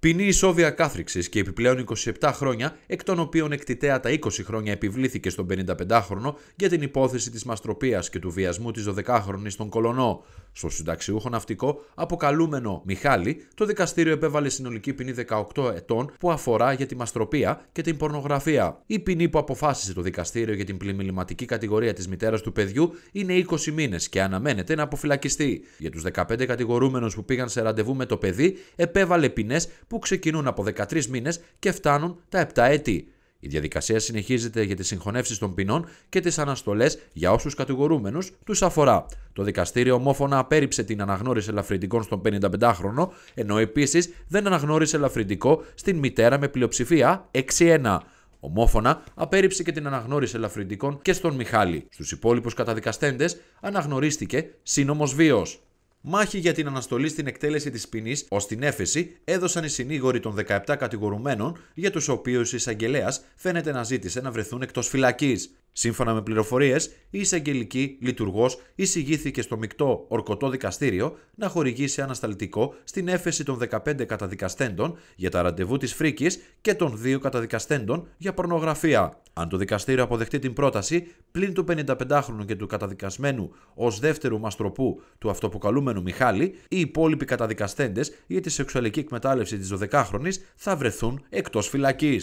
Ποινή ισόβια κάθριξης και επιπλέον 27 χρόνια, εκ των οποίων εκτιτέα τα 20 χρόνια επιβλήθηκε στον 55χρονο για την υπόθεση της μαστροπίας και του βιασμού της 12χρονη στον Κολονό. Στο συνταξιούχο ναυτικό, αποκαλούμενο Μιχάλη, το δικαστήριο επέβαλε συνολική ποινή 18 ετών που αφορά για τη μαστροπία και την πορνογραφία. Η ποινή που αποφάσισε το δικαστήριο για την πλημμυληματική κατηγορία της μητέρας του παιδιού είναι 20 μήνες και αναμένεται να αποφυλακιστεί. Για τους 15 κατηγορούμενους που πήγαν σε ραντεβού με το παιδί, επέβαλε ποινές που ξεκινούν από 13 μήνες και φτάνουν τα 7 έτη. Η διαδικασία συνεχίζεται για τις συγχωνεύσεις των ποινών και τις αναστολές για όσους κατηγορούμενους τους αφορά. Το δικαστήριο ομόφωνα απέρριψε την αναγνώριση ελαφρυντικών στον 55χρονο, ενώ επίσης δεν αναγνώρισε ελαφρυντικό στην μητέρα με πλειοψηφία 6-1. Ομόφωνα απέρριψε και την αναγνώριση ελαφρυντικών και στον Μιχάλη. Στους υπόλοιπους καταδικαστέντες αναγνωρίστηκε σύνομος βίος. Μάχη για την αναστολή στην εκτέλεση της ποινής ως την έφεση έδωσαν οι συνήγοροι των 17 κατηγορουμένων, για τους οποίους η εισαγγελέας φαίνεται να ζήτησε να βρεθούν εκτός φυλακής. Σύμφωνα με πληροφορίες, η εισαγγελική λειτουργός εισηγήθηκε στο μεικτό ορκωτό δικαστήριο να χορηγήσει ανασταλτικό στην έφεση των 15 καταδικαστέντων για τα ραντεβού της φρίκης και των 2 καταδικαστέντων για πορνογραφία. Αν το δικαστήριο αποδεχτεί την πρόταση, πλην του 55χρονου και του καταδικασμένου ως δεύτερου μαστροπού του αυτοποκαλούμενου Μιχάλη, οι υπόλοιποι καταδικαστέντες για τη σεξουαλική εκμετάλλευση της 12χρονη θα βρεθούν εκτός φυλακής.